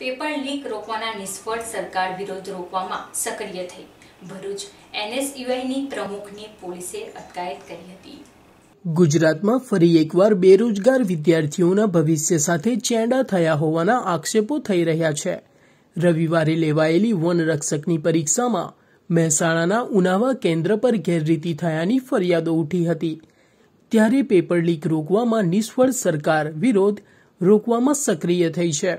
paper leak રોકવાના નિષ્ફળ સરકાર વિરોધ રોકવામાં સક્રિય થઈ ભરૂચ એનએસયુઆઈની પ્રમુખની પોલીસે અટકાયત કરી હતી ગુજરાતમાં ફરી એકવાર બેરોજગાર વિદ્યાર્થીઓના ભવિષ્ય સાથે ચેંડા થયા હોવાના આક્ષેપો થઈ રહ્યા છે રવિવારે લેવાયેલી વનરક્ષકની પરીક્ષામાં મહેસાણાના ઉનાવા કેન્દ્ર પર ગેરરીતિ થયાની ફરિયાદો ઉઠી હતી ત્યારે પેપર લીક રોકવામાં નિષ્ફળ સરકાર વિરોધ રોકવામાં સક્રિય થઈ છે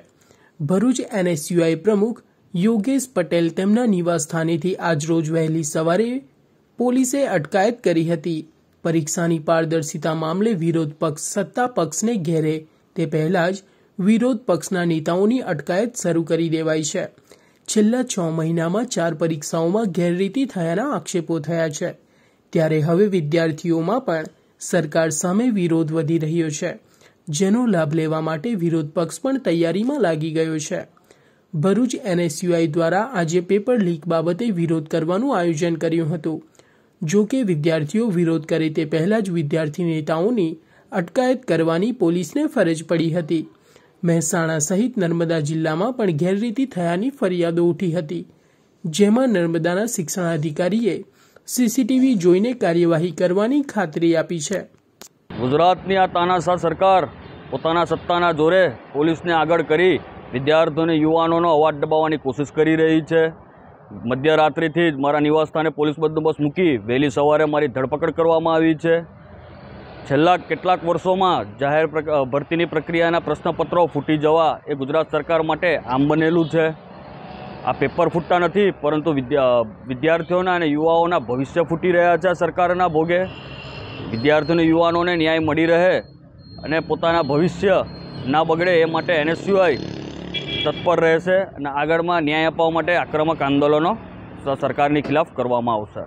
ભરૂચ એનએસયુઆઈ પ્રમુખ યોગેશ પટેલ તેમના નિવાસસ્થાનેથી આજરોજ વહેલી સવારે પોલીસે અટકાયત કરી હતી પરીક્ષાની પારદર્શિતા મામલે વિરોધ પક્ષ સત્તા પક્ષને ઘેરે તે પહેલાં જ વિરોધ પક્ષના નેતાઓની અટકાયત શરૂ કરી દેવાઈ છે છેલ્લા છ મહિનામાં ચાર પરીક્ષાઓમાં ગેરરીતિ થયાના આક્ષેપો થયા છે ત્યારે હવે વિદ્યાર્થીઓમાં પણ સરકાર સામે વિરોધ વધી રહ્યો છે જેનો લાભ લેવા માટે વિરોધ પક્ષ પણ તૈયારીમાં લાગી ગયો છે ભરૂચ એનએસયુઆઈ દ્વારા આજે પેપર લીક બાબતે વિરોધ કરવાનું આયોજન કર્યું હતું જો કે વિદ્યાર્થીઓ વિરોધ કરે તે પહેલાં જ વિદ્યાર્થી નેતાઓની અટકાયત કરવાની પોલીસને ફરજ પડી હતી મહેસાણા સહિત નર્મદા જિલ્લામાં પણ ગેરરીતિ થયાની ફરિયાદો ઉઠી હતી જેમાં નર્મદાના શિક્ષણાધિકારીએ સીસીટીવી જોઈને કાર્યવાહી કરવાની ખાતરી આપી છે ગુજરાતની આ તાનાશાહ સરકાર પોતાના સત્તાના જોરે પોલીસને આગળ કરી વિદ્યાર્થીઓને યુવાનોનો અવાજ દબાવવાની કોશિશ કરી રહી છે મધ્યરાત્રિથી જ મારા નિવાસસ્થાને પોલીસ બંદોબસ્ત મૂકી વહેલી સવારે મારી ધરપકડ કરવામાં આવી છે છેલ્લા કેટલાક વર્ષોમાં જાહેર ભરતીની પ્રક્રિયાના પ્રશ્નપત્રો ફૂટી જવા એ ગુજરાત સરકાર માટે આમ બનેલું છે આ પેપર ફૂટતા નથી પરંતુ વિદ્યાર્થીઓના અને યુવાઓના ભવિષ્ય ફૂટી રહ્યા છે સરકારના ભોગે વિદ્યાર્થીઓને યુવાનોને ન્યાય મળી રહે અને પોતાના ભવિષ્ય ના બગડે એ માટે એનએસયુઆઈ તત્પર રહેશે અને આગળમાં ન્યાય અપાવવા માટે આક્રમક આંદોલનો સરકારની ખિલાફ કરવામાં આવશે